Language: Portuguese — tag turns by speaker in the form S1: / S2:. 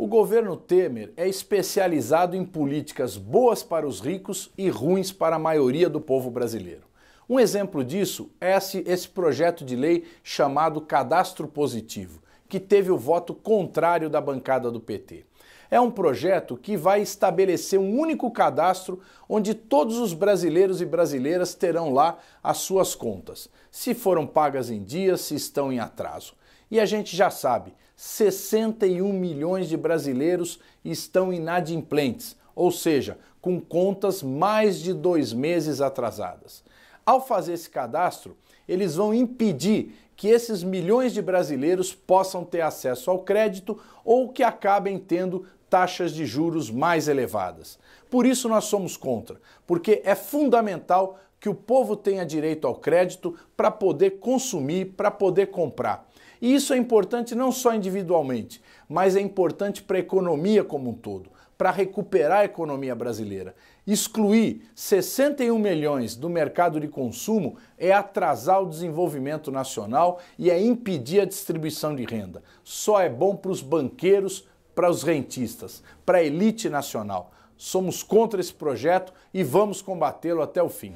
S1: O governo Temer é especializado em políticas boas para os ricos e ruins para a maioria do povo brasileiro. Um exemplo disso é esse, esse projeto de lei chamado Cadastro Positivo, que teve o voto contrário da bancada do PT. É um projeto que vai estabelecer um único cadastro onde todos os brasileiros e brasileiras terão lá as suas contas, se foram pagas em dias, se estão em atraso. E a gente já sabe, 61 milhões de brasileiros estão inadimplentes, ou seja, com contas mais de dois meses atrasadas. Ao fazer esse cadastro, eles vão impedir que esses milhões de brasileiros possam ter acesso ao crédito ou que acabem tendo taxas de juros mais elevadas. Por isso nós somos contra, porque é fundamental que o povo tenha direito ao crédito para poder consumir, para poder comprar. E isso é importante não só individualmente, mas é importante para a economia como um todo, para recuperar a economia brasileira. Excluir 61 milhões do mercado de consumo é atrasar o desenvolvimento nacional e é impedir a distribuição de renda. Só é bom para os banqueiros, para os rentistas, para a elite nacional somos contra esse projeto e vamos combatê-lo até o fim.